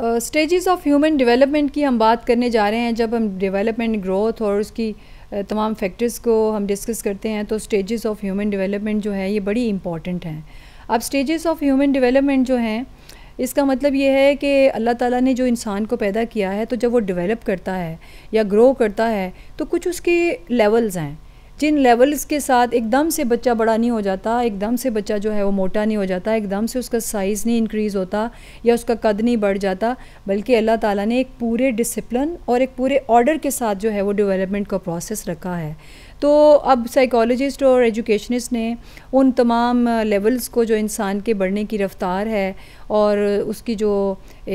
stages of human development की हम बात करने जा रहे हैं जब हम डेवलपमेंट ग्रोथ और उसकी तमाम फैक्टर्स को हम डिस्कस करते हैं तो स्टेजेस ऑफ ह्यूमन डेवलपमेंट जो है ये बड़ी इंपॉर्टेंट हैं अब स्टेजेस ऑफ ह्यूमन डेवलपमेंट जो हैं इसका मतलब ये है कि अल्लाह ताला ने जो इंसान को पैदा किया है तो जब वो डेवलप करता है या ग्रो करता है तो कुछ उसके लेवल्स हैं जिन लेवल्स के साथ एकदम से बच्चा बड़ा नहीं हो जाता एकदम से बच्चा जो है वो मोटा नहीं हो जाता एकदम से उसका साइज़ नहीं इंक्रीज़ होता या उसका कद नहीं बढ़ जाता बल्कि अल्लाह ताला ने एक पूरे डिसिप्लिन और एक पूरे ऑर्डर के साथ जो है वो डेवलपमेंट का प्रोसेस रखा है तो अब साइकोलॉजिस्ट और एजुकेशनिस्ट ने उन तमाम लेवल्स को जो इंसान के बढ़ने की रफ्तार है और उसकी जो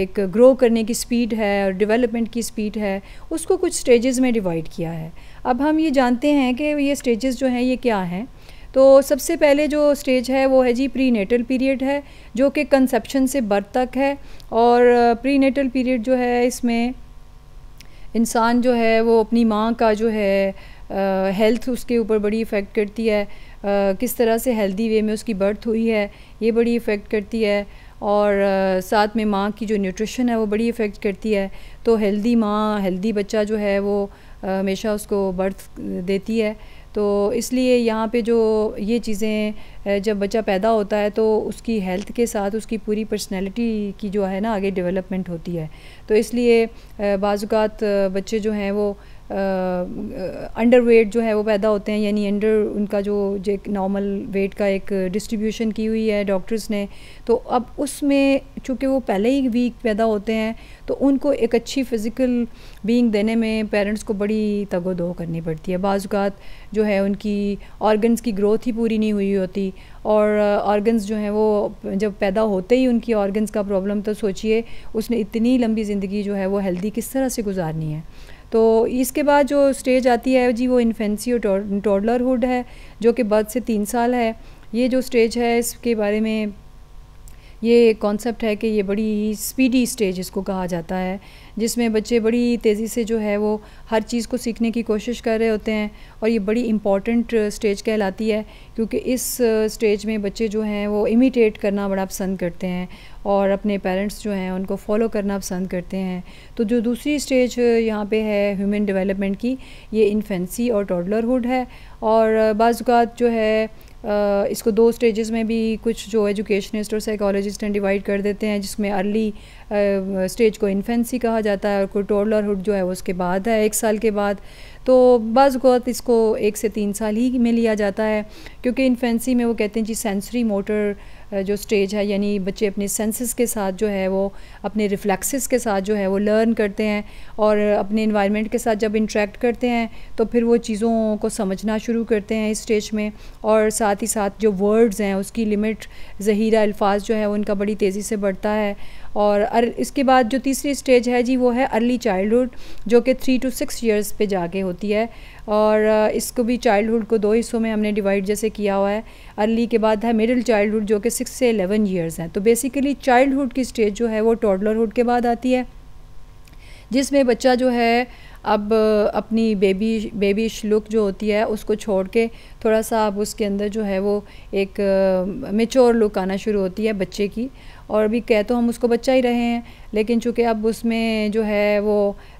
एक ग्रो करने की स्पीड है और डेवलपमेंट की स्पीड है उसको कुछ स्टेजेस में डिवाइड किया है अब हम ये जानते हैं कि ये स्टेजेस जो हैं ये क्या हैं तो सबसे पहले जो स्टेज है वो है जी प्री नेटल पीरियड है जो कि कंसेप्शन से बर्थ तक है और प्री नेटल पीरियड जो है इसमें इंसान जो है वो अपनी माँ का जो है हेल्थ उसके ऊपर बड़ी इफ़ेक्ट करती है किस तरह से हेल्दी वे में उसकी बर्थ हुई है ये बड़ी इफ़ेक्ट करती है और साथ में माँ की जो न्यूट्रिशन है वो बड़ी इफ़ेक्ट करती है तो हेल्दी माँ हेल्दी बच्चा जो है वो हमेशा उसको बर्थ देती है तो इसलिए यहाँ पे जो ये चीज़ें जब बच्चा पैदा होता है तो उसकी हेल्थ के साथ उसकी पूरी पर्सनैलिटी की जो है ना आगे डेवलपमेंट होती है तो इसलिए बाज़ात बच्चे जो हैं वो अंडर वेट जो है वो पैदा होते हैं यानी अंडर उनका जो जो नॉर्मल वेट का एक डिस्ट्रीब्यूशन की हुई है डॉक्टर्स ने तो अब उसमें चूँकि वो पहले ही वीक पैदा होते हैं तो उनको एक अच्छी फ़िज़िकल बीइंग देने में पेरेंट्स को बड़ी तगोदो करनी पड़ती है बाज़ात जो है उनकी ऑर्गन्स की ग्रोथ ही पूरी नहीं हुई होती और ऑर्गन्स जो हैं वो जब पैदा होते ही उनकी ऑर्गन्स का प्रॉब्लम तो सोचिए उसने इतनी लंबी ज़िंदगी जो है वो हेल्दी किस तरह से गुजारनी है तो इसके बाद जो स्टेज आती है जी वो इन्फेंसी और टॉडलरहुड है जो कि बर्थ से तीन साल है ये जो स्टेज है इसके बारे में ये कॉन्सेप्ट है कि ये बड़ी स्पीडी स्टेज इसको कहा जाता है जिसमें बच्चे बड़ी तेज़ी से जो है वो हर चीज़ को सीखने की कोशिश कर रहे होते हैं और ये बड़ी इम्पॉर्टेंट स्टेज uh, कहलाती है क्योंकि इस स्टेज uh, में बच्चे जो हैं वो इमिटेट करना बड़ा पसंद करते हैं और अपने पेरेंट्स जो हैं उनको फॉलो करना पसंद करते हैं तो जो दूसरी स्टेज uh, यहाँ पे है ह्यूमन डेवलपमेंट की ये इन्फेंसी और टॉडलरहुड है और बाज़ात जो है इसको दो स्टेजेस में भी कुछ जो एजुकेशनिस्ट और साइकोलॉजिस्ट हैं डिवाइड कर देते हैं जिसमें अर्ली स्टेज को इन्फेंसी कहा जाता है और कोई टोडलरहुड जो है वो उसके बाद है एक साल के बाद तो बज़ गौत इसको एक से तीन साल ही में लिया जाता है क्योंकि इन्फेंसी में वो कहते हैं जी सेंसरी मोटर जो स्टेज है यानी बच्चे अपने सेंसेस के साथ जो है वो अपने रिफ्लेक्सेस के साथ जो है वो लर्न करते हैं और अपने इन्वायरमेंट के साथ जब इंट्रैक्ट करते हैं तो फिर वो चीज़ों को समझना शुरू करते हैं इस स्टेज में और साथ ही साथ जो वर्ड्स हैं उसकी लिमिट ज़हीरा अल्फाज जो है उनका बड़ी तेज़ी से बढ़ता है और अर, इसके बाद जो तीसरी स्टेज है जी वो है अर्ली चाइल्डहुड जो कि थ्री टू सिक्स ईयर्स पे जाके होती है और इसको भी चाइल्डहुड को दो हिस्सों में हमने डिवाइड जैसे किया हुआ है अर्ली के बाद है मिडिल चाइल्डहुड जो कि सिक्स से एलेवन ईयर्स हैं तो बेसिकली चाइल्डहुड की स्टेज जो है वो टॉडलरहुड के बाद आती है जिसमें बच्चा जो है अब अपनी बेबी बेबीश लुक जो होती है उसको छोड़ के थोड़ा सा अब उसके अंदर जो है वो एक मेच्योर लुक आना शुरू होती है बच्चे की और अभी कह तो हम उसको बच्चा ही रहे हैं लेकिन चूँकि अब उसमें जो है वो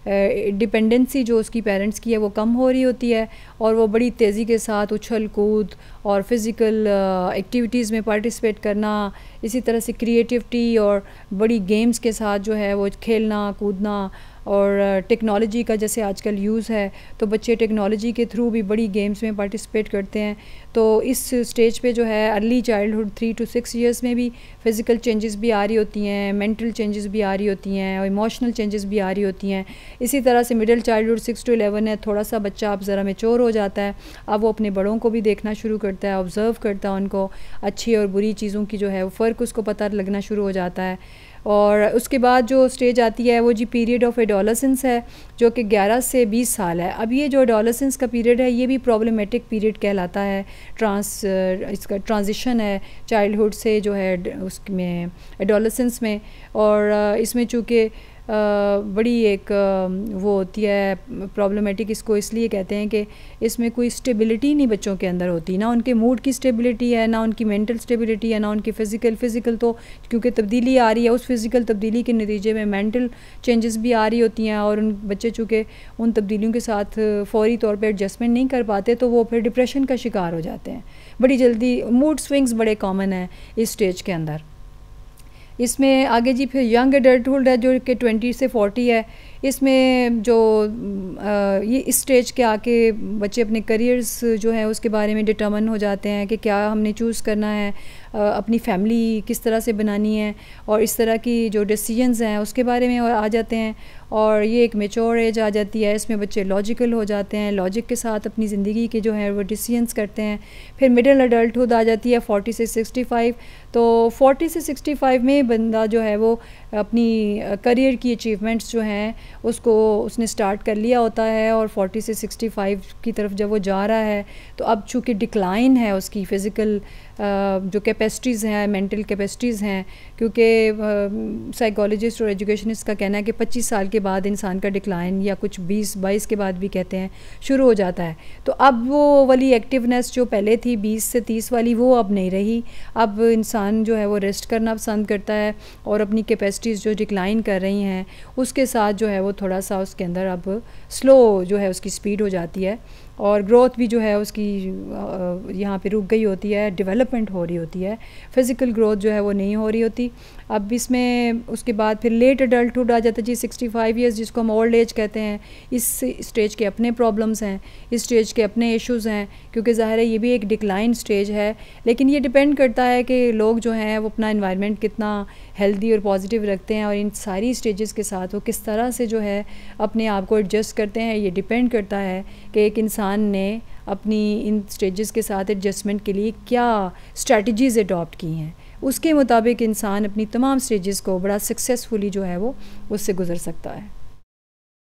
डिपेंडेंसी जो उसकी पेरेंट्स की है वो कम हो रही होती है और वो बड़ी तेज़ी के साथ उछल कूद और फिज़िकल एक्टिविटीज़ में पार्टिसिपेट करना इसी तरह से क्रिएटिविटी और बड़ी गेम्स के साथ जो है वो खेलना कूदना और टेक्नोलॉजी का जैसे आजकल यूज़ है तो बच्चे टेक्नोलॉजी के थ्रू भी बड़ी गेम्स में पार्टिसिपेट करते हैं तो इस स्टेज पे जो है early childhood three to six years में भी फ़िज़िकल चेंजेस भी आ रही होती हैं मेंटल चेंजेस भी आ रही होती हैं और इमोशनल चेंजेस भी आ रही होती हैं इसी तरह से middle childhood six to eleven है थोड़ा सा बच्चा अब ज़रा मेचोर हो जाता है अब वो अपने बड़ों को भी देखना शुरू करता है ऑब्ज़र्व करता है उनको अच्छी और बुरी चीज़ों की जो है वो फ़र्क उसको पता लगना शुरू हो जाता है और उसके बाद जो स्टेज आती है वो जी पीरियड ऑफ एडोलसेंस है जो कि 11 से 20 साल है अब ये जो एडोलसेंस का पीरियड है ये भी प्रॉब्लमेटिक पीरियड कहलाता है ट्रांस uh, इसका ट्रांजिशन है चाइल्डहुड से जो है उसमें एडोलसेंस में और uh, इसमें चूँकि बड़ी एक वो होती है प्रॉब्लमेटिक इसको इसलिए कहते हैं कि इसमें कोई स्टेबिलिटी नहीं बच्चों के अंदर होती ना उनके मूड की स्टेबिलिटी है ना उनकी मेंटल स्टेबिलिटी है ना उनकी फ़िज़िकल फ़िज़िकल तो क्योंकि तब्दीली आ रही है उस फिज़िकल तब्दीली के नतीजे में मैंटल चेंजेस भी आ रही होती हैं और उन बच्चे चूँकि उन तब्दीलियों के साथ फौरी तौर पर एडजस्टमेंट नहीं कर पाते तो वो फिर डिप्रेशन का शिकार हो जाते हैं बड़ी जल्दी मूड स्विंग्स बड़े कॉमन हैं इस स्टेज के अंदर इसमें आगे जी फिर यंग एडल्टहुड है जो कि ट्वेंटी से फोर्टी है इसमें जो आ, ये इस स्टेज के आके बच्चे अपने करियर्स जो है उसके बारे में डिटर्मन हो जाते हैं कि क्या हमने चूज़ करना है अपनी फैमिली किस तरह से बनानी है और इस तरह की जो डिसीजंस हैं उसके बारे में आ जाते हैं और ये एक मेचोर एज आ जाती है इसमें बच्चे लॉजिकल हो जाते हैं लॉजिक के साथ अपनी ज़िंदगी के जो है वो डिसीजंस करते हैं फिर मिडिल अडल्टहुड आ जाती है फोर्टी से सिक्सटी फाइव तो फोर्टी से सिक्सटी फाइव में बंदा जो है वो अपनी करियर की अचीवमेंट्स जो हैं उसको उसने स्टार्ट कर लिया होता है और फोर्टी से सिक्सटी फाइव की तरफ जब वो जा रहा है तो अब चूँकि डिक्लाइन है उसकी फ़िज़िकल जो कैपेसिटीज़ हैं मेंटल कैपेसिटीज़ हैं क्योंकि साइकोलॉजिस्ट और एजुकेशनिस्ट का कहना है कि 25 साल के बाद इंसान का डिक्लाइन या कुछ 20 22 के बाद भी कहते हैं शुरू हो जाता है तो अब वो वाली एक्टिवनेस जो पहले थी 20 से 30 वाली वो अब नहीं रही अब इंसान जो है वो रेस्ट करना पसंद करता है और अपनी कैपेसिटीज़ जो डिक्लाइन कर रही हैं उसके साथ जो है वो थोड़ा सा उसके अंदर अब स्लो जो है उसकी स्पीड हो जाती है और ग्रोथ भी जो है उसकी यहाँ पे रुक गई होती है डेवलपमेंट हो रही होती है फिज़िकल ग्रोथ जो है वो नहीं हो रही होती अब इसमें उसके बाद फिर लेट अडल्टुड आ जाता है जी सिक्सटी फाइव ईयर्स जिसको हम ओल्ड एज कहते हैं इस स्टेज के अपने प्रॉब्लम्स हैं इस स्टेज के अपने इश्यूज हैं क्योंकि ज़ाहिर है ये भी एक डिक्लाइन स्टेज है लेकिन ये डिपेंड करता है कि लोग जो हैं वो अपना इन्वायरमेंट कितना हेल्दी और पॉजिटिव रखते हैं और इन सारी स्टेजेस के साथ वो किस तरह से जो है अपने आप को एडजस्ट करते हैं ये डिपेंड करता है कि एक इंसान खान ने अपनी इन स्टेजेस के साथ एडजस्टमेंट के लिए क्या स्ट्रेटजीज़ अडॉप्ट की हैं उसके मुताबिक इंसान अपनी तमाम स्टेजेस को बड़ा सक्सेसफुली जो है वो उससे गुज़र सकता है